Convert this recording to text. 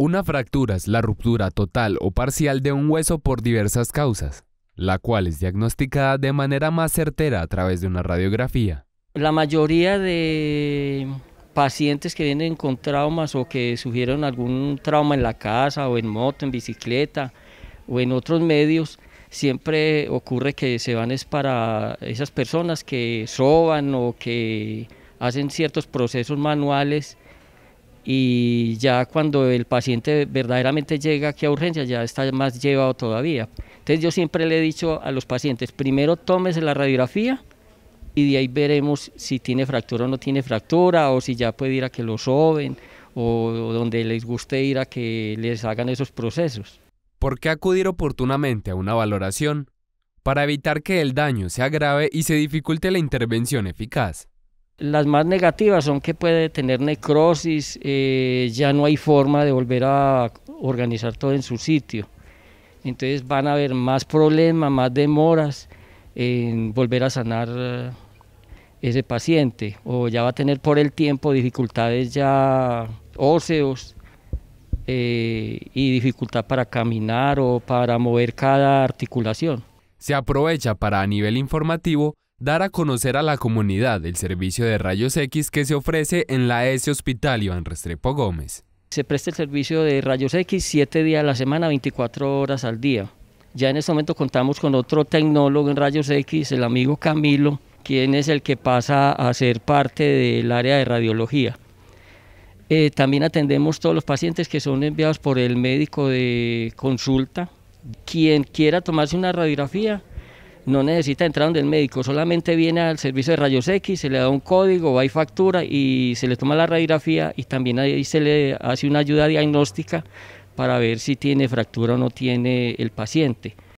Una fractura es la ruptura total o parcial de un hueso por diversas causas, la cual es diagnosticada de manera más certera a través de una radiografía. La mayoría de pacientes que vienen con traumas o que sufrieron algún trauma en la casa o en moto, en bicicleta o en otros medios, siempre ocurre que se van es para esas personas que soban o que hacen ciertos procesos manuales y ya cuando el paciente verdaderamente llega aquí a urgencia ya está más llevado todavía. Entonces yo siempre le he dicho a los pacientes, primero tómese la radiografía y de ahí veremos si tiene fractura o no tiene fractura o si ya puede ir a que lo soben o, donde les guste ir a que les hagan esos procesos. ¿Por qué acudir oportunamente a una valoración? Para evitar que el daño sea grave y se dificulte la intervención eficaz. Las más negativas son que puede tener necrosis, eh, ya no hay forma de volver a organizar todo en su sitio. Entonces van a haber más problemas, más demoras en volver a sanar eh, ese paciente o ya va a tener por el tiempo dificultades ya óseos eh, y dificultad para caminar o para mover cada articulación. Se aprovecha para a nivel informativo dar a conocer a la comunidad el servicio de rayos X que se ofrece en la S Hospital Iván Restrepo Gómez. Se presta el servicio de rayos X 7 días a la semana, 24 horas al día. Ya en este momento contamos con otro tecnólogo en rayos X, el amigo Camilo, quien es el que pasa a ser parte del área de radiología. Eh, también atendemos todos los pacientes que son enviados por el médico de consulta. Quien quiera tomarse una radiografía no necesita entrar donde el médico, solamente viene al servicio de rayos X, se le da un código, va y factura y se le toma la radiografía y también ahí se le hace una ayuda diagnóstica para ver si tiene fractura o no tiene el paciente.